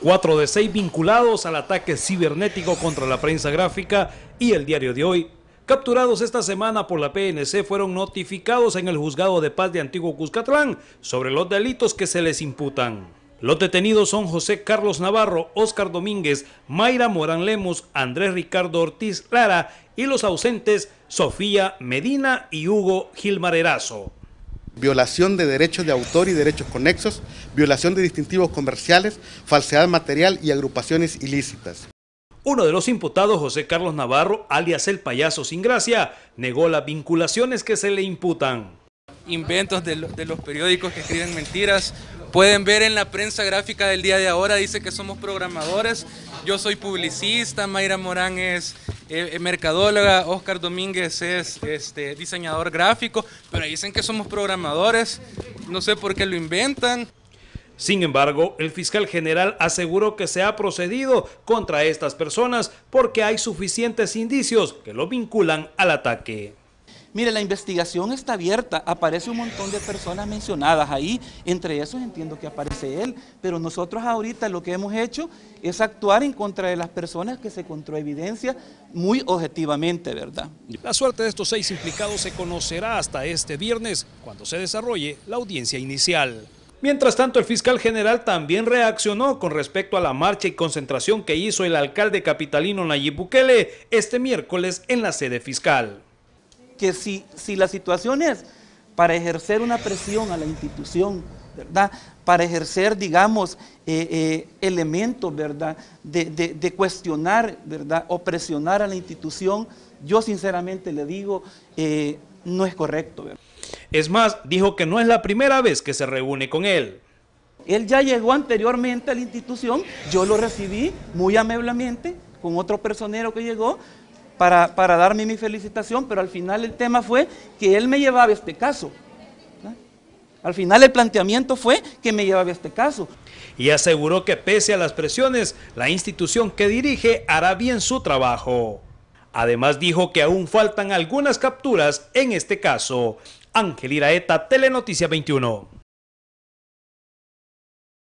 Cuatro de seis vinculados al ataque cibernético contra la prensa gráfica y el diario de hoy. Capturados esta semana por la PNC fueron notificados en el juzgado de paz de Antiguo Cuscatlán sobre los delitos que se les imputan. Los detenidos son José Carlos Navarro, Óscar Domínguez, Mayra Morán Lemos, Andrés Ricardo Ortiz Lara y los ausentes Sofía Medina y Hugo Gilmarerazo violación de derechos de autor y derechos conexos, violación de distintivos comerciales, falsedad material y agrupaciones ilícitas. Uno de los imputados, José Carlos Navarro, alias el payaso sin gracia, negó las vinculaciones que se le imputan. Inventos de, de los periódicos que escriben mentiras. Pueden ver en la prensa gráfica del día de ahora, dice que somos programadores. Yo soy publicista, Mayra Morán es el eh, eh, mercadóloga, Oscar Domínguez es este, diseñador gráfico, pero dicen que somos programadores, no sé por qué lo inventan. Sin embargo, el fiscal general aseguró que se ha procedido contra estas personas porque hay suficientes indicios que lo vinculan al ataque. Mire, la investigación está abierta, aparece un montón de personas mencionadas ahí, entre esos entiendo que aparece él, pero nosotros ahorita lo que hemos hecho es actuar en contra de las personas que se encontró evidencia muy objetivamente, ¿verdad? La suerte de estos seis implicados se conocerá hasta este viernes, cuando se desarrolle la audiencia inicial. Mientras tanto, el fiscal general también reaccionó con respecto a la marcha y concentración que hizo el alcalde capitalino Nayib Bukele este miércoles en la sede fiscal que si, la situación es para ejercer una presión a la institución, ¿verdad? Para ejercer, digamos, eh, eh, elementos, ¿verdad? De, cuestionar, ¿verdad? O presionar a la institución, yo sinceramente le digo, eh, no es correcto. Es más, dijo que no es la primera vez que se reúne con él. Él ya llegó anteriormente a la institución, yo lo recibí muy amablemente con otro personero que llegó, para, darme mi felicitación, pero al final el tema fue que él me llevaba este caso. Al final el planteamiento fue que me llevaba este caso. Y aseguró que pese a las presiones, la institución que dirige hará bien su trabajo. Además dijo que aún faltan algunas capturas en este caso. Ángel Iraeta, Telenoticia 21.